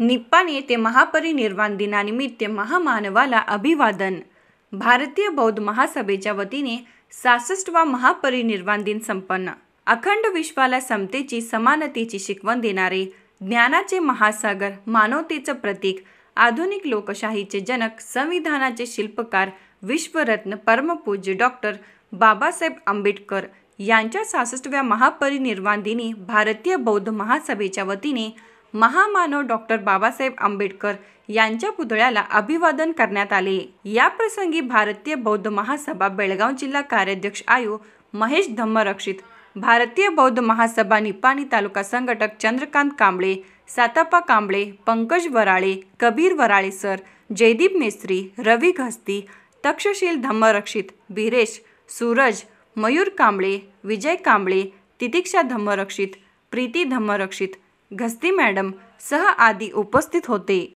निप्पाने येथे महापरिनिर्वाण दिनानिमित्त महामानवाला अभिवादन भारतीय बौद्ध महासभेच्या वतीने सासष्टवा महापरिनिर्वाण दिन संपन्न अखंड विश्वाला समतेची समानतेची शिकवण देणारे ज्ञानाचे महासागर मानवतेचं प्रतीक आधुनिक लोकशाहीचे जनक संविधानाचे शिल्पकार विश्वरत्न परमपूज्य डॉक्टर बाबासाहेब आंबेडकर यांच्या सासष्टव्या महापरिनिर्वाण दिनी भारतीय बौद्ध महासभेच्या वतीने महामानव डॉक्टर बाबासाहेब आंबेडकर यांच्या पुतळ्याला अभिवादन करण्यात आले या प्रसंगी भारतीय बौद्ध महासभा बेळगाव जिल्हा कार्याध्यक्ष आयु महेश धम्मरक्षित भारतीय बौद्ध महासभा निपाणी तालुका संघटक चंद्रकांत कांबळे सातापा कांबळे पंकज वराळे कबीर वराळे सर जयदीप मेस्त्री रवी घस्ती तक्षशील धम्मरक्षित बिरेश सूरज मयूर कांबळे विजय कांबळे तितिक्षा धम्मरक्षित प्रीती धम्मरक्षित घस्ती मॅडम सह आदी उपस्थित होते